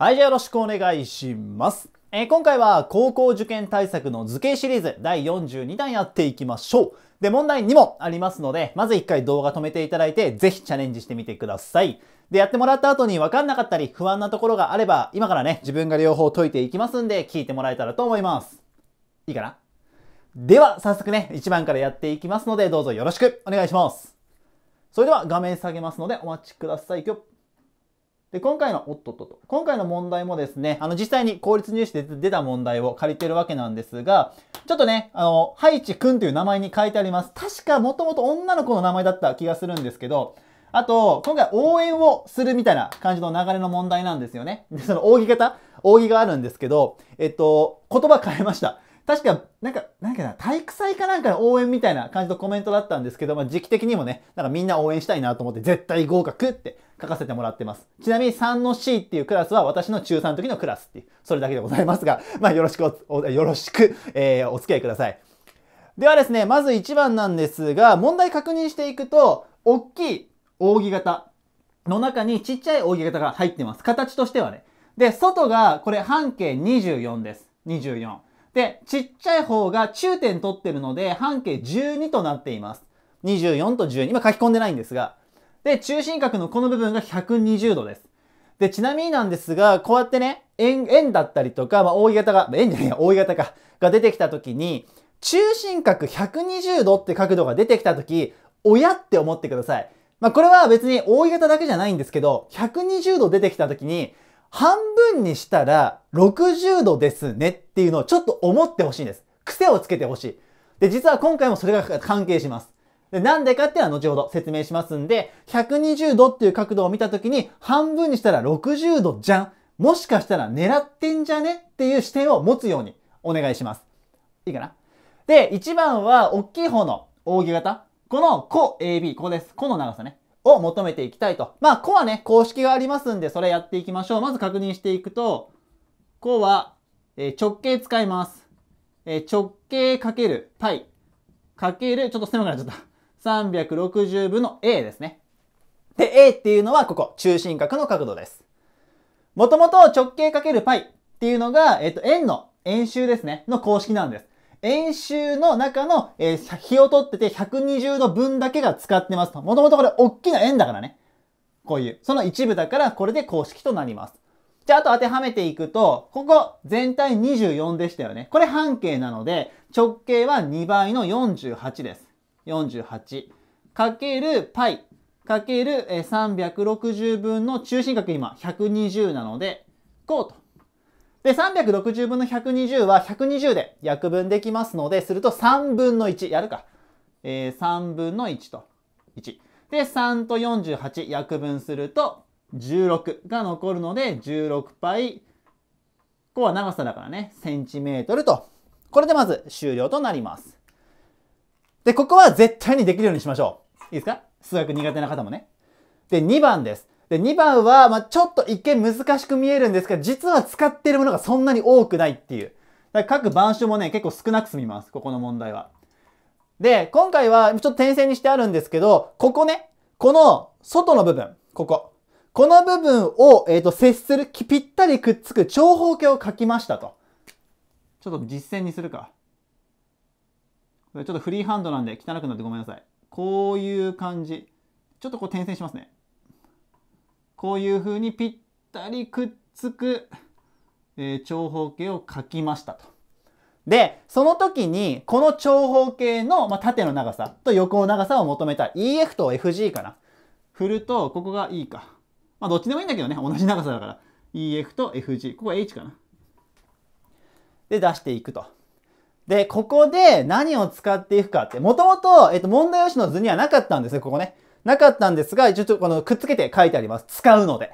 はい、じゃあよろしくお願いします。えー、今回は高校受験対策の図形シリーズ第42弾やっていきましょう。で、問題2もありますので、まず1回動画止めていただいて、ぜひチャレンジしてみてください。で、やってもらった後に分かんなかったり、不安なところがあれば、今からね、自分が両方解いていきますんで、聞いてもらえたらと思います。いいかなでは、早速ね、1番からやっていきますので、どうぞよろしくお願いします。それでは、画面下げますので、お待ちください。で、今回の、おっとっとと、今回の問題もですね、あの、実際に公立入試で出た問題を借りてるわけなんですが、ちょっとね、あの、ハイチくんという名前に書いてあります。確かもともと女の子の名前だった気がするんですけど、あと、今回応援をするみたいな感じの流れの問題なんですよね。で、その扇形扇があるんですけど、えっと、言葉変えました。確か、なんか、なんかな、体育祭かなんかの応援みたいな感じのコメントだったんですけど、まあ、時期的にもね、なんかみんな応援したいなと思って、絶対合格って書かせてもらってます。ちなみに3の C っていうクラスは私の中3の時のクラスっていう、それだけでございますが、まあ、よろしくお、よろしく、えー、お付き合いください。ではですね、まず1番なんですが、問題確認していくと、大きい扇形の中にちっちゃい扇形が入ってます。形としてはね。で、外がこれ半径24です。24。で、ちっちゃい方が中点取ってるので、半径12となっています。24と12。今書き込んでないんですが。で、中心角のこの部分が120度です。で、ちなみになんですが、こうやってね、円、円だったりとか、まあ、大型が、円じゃないや、大型か、が出てきた時に、中心角120度って角度が出てきた時、親って思ってください。まあ、これは別に大型だけじゃないんですけど、120度出てきた時に、半分にしたら60度ですねっていうのをちょっと思ってほしいんです。癖をつけてほしい。で、実は今回もそれが関係します。で、なんでかっていうのは後ほど説明しますんで、120度っていう角度を見たときに半分にしたら60度じゃん。もしかしたら狙ってんじゃねっていう視点を持つようにお願いします。いいかなで、1番は大きい方の扇形。この弧 AB、ここです。弧の長さね。を求めていきたいと。まあ、こはね、公式がありますんで、それやっていきましょう。まず確認していくと、こは、え直径使います。え直径かける π かける、ちょっと狭くなっちゃった。360分の a ですね。で、a っていうのはここ、中心角の角度です。もともと直径かける π っていうのが、えっと、円の円周ですね、の公式なんです。円周の中の、えー、日を取ってて120度分だけが使ってますと。もともとこれ大きな円だからね。こういう。その一部だからこれで公式となります。じゃあ、あと当てはめていくと、ここ全体24でしたよね。これ半径なので、直径は2倍の48です。48。かける π かける360分の中心角今120なので、こうと。で、360分の120は120で約分できますので、すると3分の1、やるか。えー、3分の1と1。で、3と48約分すると16が残るので、16倍。ここは長さだからね、センチメートルと。これでまず終了となります。で、ここは絶対にできるようにしましょう。いいですか数学苦手な方もね。で、2番です。で、2番は、まあ、ちょっと一見難しく見えるんですけど、実は使っているものがそんなに多くないっていう。だから各板書もね、結構少なく済みます。ここの問題は。で、今回はちょっと点線にしてあるんですけど、ここね、この外の部分、ここ。この部分を、えっ、ー、と、接する、ぴったりくっつく長方形を書きましたと。ちょっと実践にするか。これちょっとフリーハンドなんで汚くなってごめんなさい。こういう感じ。ちょっとこう点線しますね。こういうふうにぴったりくっつく、えー、長方形を書きましたと。で、その時に、この長方形の、まあ、縦の長さと横の長さを求めた EF と FG かな。振ると、ここが E か。まあ、どっちでもいいんだけどね、同じ長さだから。EF と FG。ここは H かな。で、出していくと。で、ここで何を使っていくかって、もともと、えっと、問題用紙の図にはなかったんですよ、ここね。なかったんですが、ちょっとこのくっつけて書いてあります。使うので。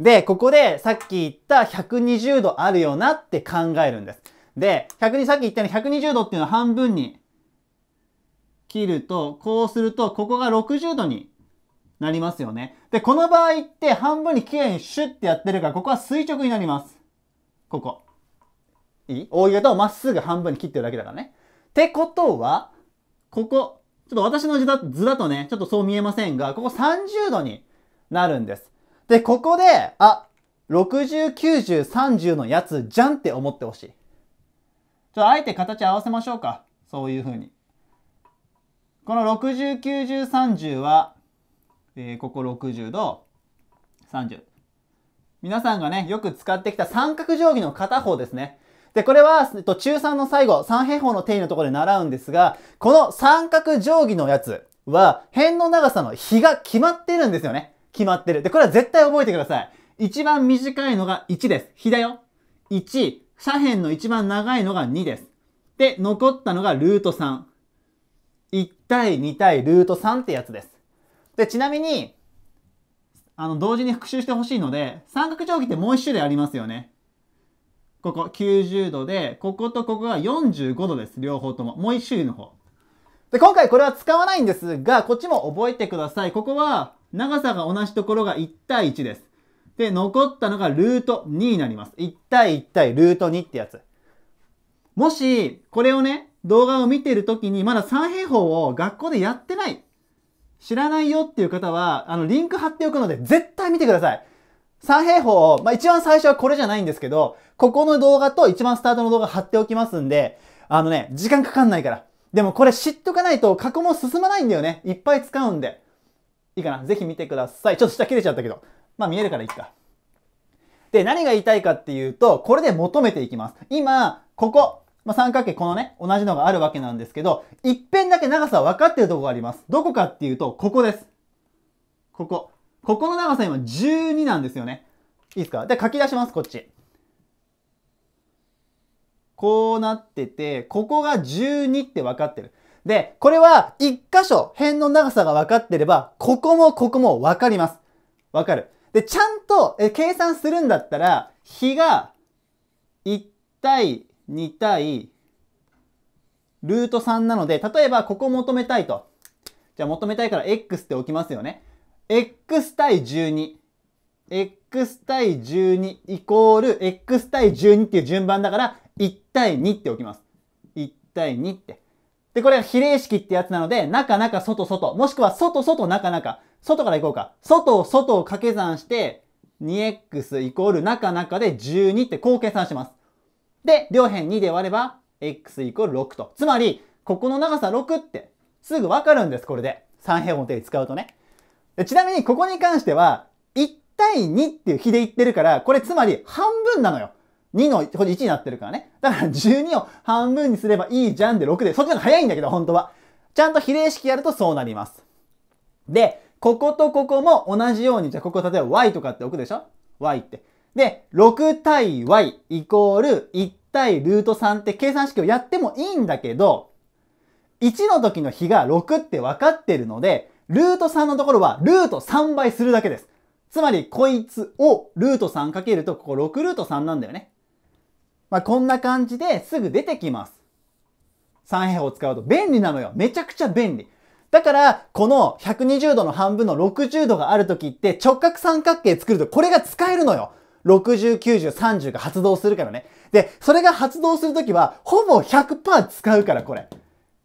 で、ここでさっき言った120度あるよなって考えるんです。で、百二さっき言ったように120度っていうのは半分に切ると、こうすると、ここが60度になりますよね。で、この場合って半分にきれいにシュッてやってるから、ここは垂直になります。ここ。いい大型をまっすぐ半分に切ってるだけだからね。ってことは、ここ、ちょっと私の図だとね、ちょっとそう見えませんが、ここ30度になるんです。で、ここで、あ、60、90、30のやつじゃんって思ってほしい。ちょっとあえて形合わせましょうか。そういう風に。この60、90、30は、えー、ここ60度、30。皆さんがね、よく使ってきた三角定規の片方ですね。で、これは、えっと、中3の最後、三平方の定義のところで習うんですが、この三角定規のやつは、辺の長さの比が決まってるんですよね。決まってる。で、これは絶対覚えてください。一番短いのが1です。比だよ。1。左辺の一番長いのが2です。で、残ったのがルート3。1対2対ルート3ってやつです。で、ちなみに、あの、同時に復習してほしいので、三角定規ってもう一種類ありますよね。ここ90度で、こことここが45度です。両方とも。もう一周の方。で、今回これは使わないんですが、こっちも覚えてください。ここは長さが同じところが1対1です。で、残ったのがルート2になります。1対1対ルート2ってやつ。もし、これをね、動画を見てるときに、まだ三平方を学校でやってない。知らないよっていう方は、あの、リンク貼っておくので、絶対見てください。三平方、まあ、一番最初はこれじゃないんですけど、ここの動画と一番スタートの動画貼っておきますんで、あのね、時間かかんないから。でもこれ知っとかないと過去も進まないんだよね。いっぱい使うんで。いいかなぜひ見てください。ちょっと下切れちゃったけど。まあ見えるからいいか。で、何が言いたいかっていうと、これで求めていきます。今、ここ、まあ、三角形このね、同じのがあるわけなんですけど、一辺だけ長さ分かってるとこがあります。どこかっていうと、ここです。ここ。ここの長さ今12なんですよね。いいですかで、書き出します、こっち。こうなってて、ここが12って分かってる。で、これは1箇所辺の長さが分かってれば、ここもここも分かります。分かる。で、ちゃんと計算するんだったら、比が1対2対ルート3なので、例えばここ求めたいと。じゃあ求めたいから x って置きますよね。x 対12。x 対12イコール x 対12っていう順番だから1対2っておきます。1対2って。で、これは比例式ってやつなので、中中外外、もしくは外外中中、外から行こうか。外を外を掛け算して、2x イコール中中で12ってこう計算します。で、両辺2で割れば、x イコール6と。つまり、ここの長さ6ってすぐわかるんです、これで。三平方の定理使うとね。ちなみにここに関しては、1対2っていう比で言ってるから、これつまり半分なのよ。2の1になってるからね。だから12を半分にすればいいじゃんで6で、そっちの方が早いんだけど、本当は。ちゃんと比例式やるとそうなります。で、こことここも同じように、じゃあここ例えば y とかって置くでしょ ?y って。で、6対 y イコール1対ルート3って計算式をやってもいいんだけど、1の時の比が6って分かってるので、ルート3のところはルート3倍するだけです。つまり、こいつをルート3かけると、ここ6ルート3なんだよね。まあ、こんな感じですぐ出てきます。三平方を使うと便利なのよ。めちゃくちゃ便利。だから、この120度の半分の60度がある時って直角三角形作るとこれが使えるのよ。60、90、30が発動するからね。で、それが発動するときは、ほぼ100%使うから、これ。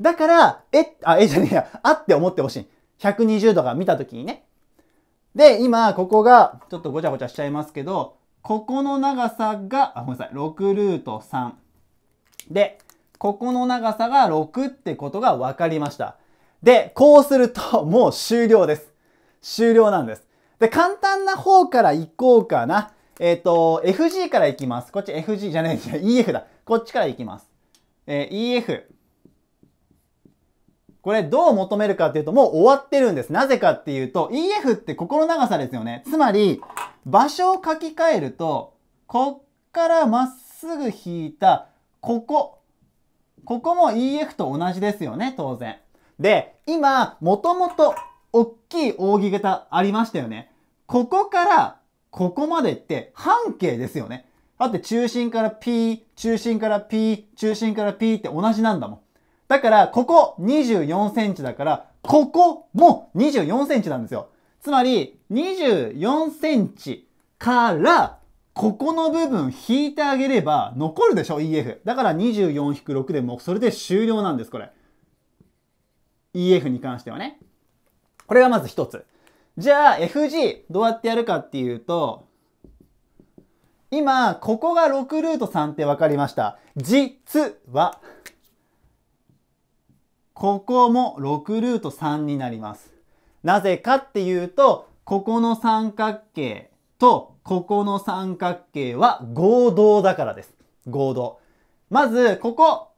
だから、え、あ、えじゃねえや、あって思ってほしい。120度が見た時にね。で、今、ここが、ちょっとごちゃごちゃしちゃいますけど、ここの長さが、あ、ごめんなさい、6ルート3。で、ここの長さが6ってことが分かりました。で、こうすると、もう終了です。終了なんです。で、簡単な方から行こうかな。えっ、ー、と、FG から行きます。こっち FG じゃない、EF だ。こっちから行きます。えー、EF。これどう求めるかっていうと、もう終わってるんです。なぜかっていうと、EF ってここの長さですよね。つまり、場所を書き換えると、こっからまっすぐ引いた、ここ。ここも EF と同じですよね、当然。で、今、もともと、大きい扇形ありましたよね。ここから、ここまでって半径ですよね。だって中心から P、中心から P、中心から P って同じなんだもん。だから、ここ24センチだから、ここも24センチなんですよ。つまり、24センチから、ここの部分引いてあげれば残るでしょ ?EF。だから24-6でもそれで終了なんです、これ。EF に関してはね。これがまず一つ。じゃあ FG どうやってやるかっていうと、今、ここが6ルート3って分かりました。実はここも6ルート3になります。なぜかっていうと、ここの三角形とここの三角形は合同だからです。合同。まず、ここ、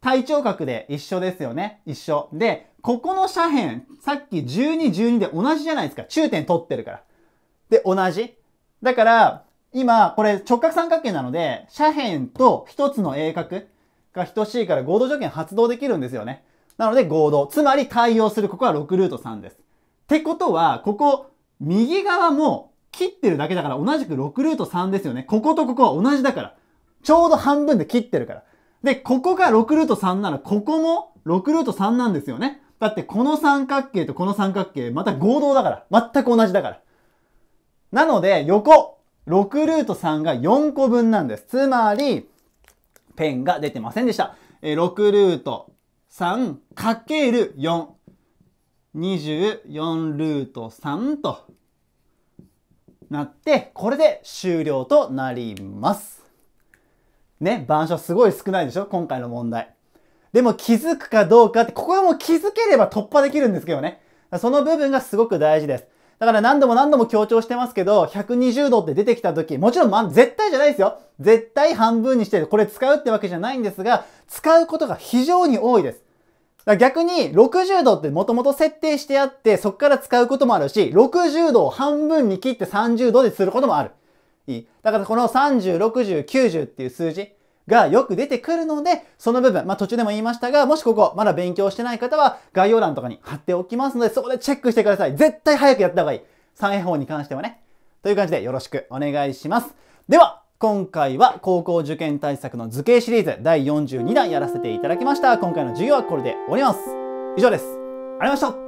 対頂角で一緒ですよね。一緒。で、ここの斜辺、さっき12、12で同じじゃないですか。中点取ってるから。で、同じ。だから、今、これ直角三角形なので、斜辺と一つの鋭角、が等しいから合同条件発動できるんですよね。なので合同。つまり対応する。ここは6ルート3です。ってことは、ここ、右側も切ってるだけだから同じく6ルート3ですよね。こことここは同じだから。ちょうど半分で切ってるから。で、ここが6ルート3なら、ここも6ルート3なんですよね。だってこの三角形とこの三角形、また合同だから。全く同じだから。なので、横、6ルート3が4個分なんです。つまり、ペンが出てませんでした。えー、6ルート 3×4。24ルート3となって、これで終了となります。ね、板書すごい少ないでしょ今回の問題。でも気づくかどうかって、ここはもう気づければ突破できるんですけどね。その部分がすごく大事です。だから何度も何度も強調してますけど、120度って出てきた時、もちろん、ま、絶対じゃないですよ。絶対半分にして、これ使うってわけじゃないんですが、使うことが非常に多いです。だ逆に60度ってもともと設定してあってそこから使うこともあるし60度を半分に切って30度ですることもある。いいだからこの30、60、90っていう数字がよく出てくるので、その部分、まあ途中でも言いましたが、もしここまだ勉強してない方は概要欄とかに貼っておきますので、そこでチェックしてください。絶対早くやった方がいい。三平方に関してはね。という感じでよろしくお願いします。では、今回は高校受験対策の図形シリーズ第42弾やらせていただきました。今回の授業はこれで終わります。以上です。ありがとうございました。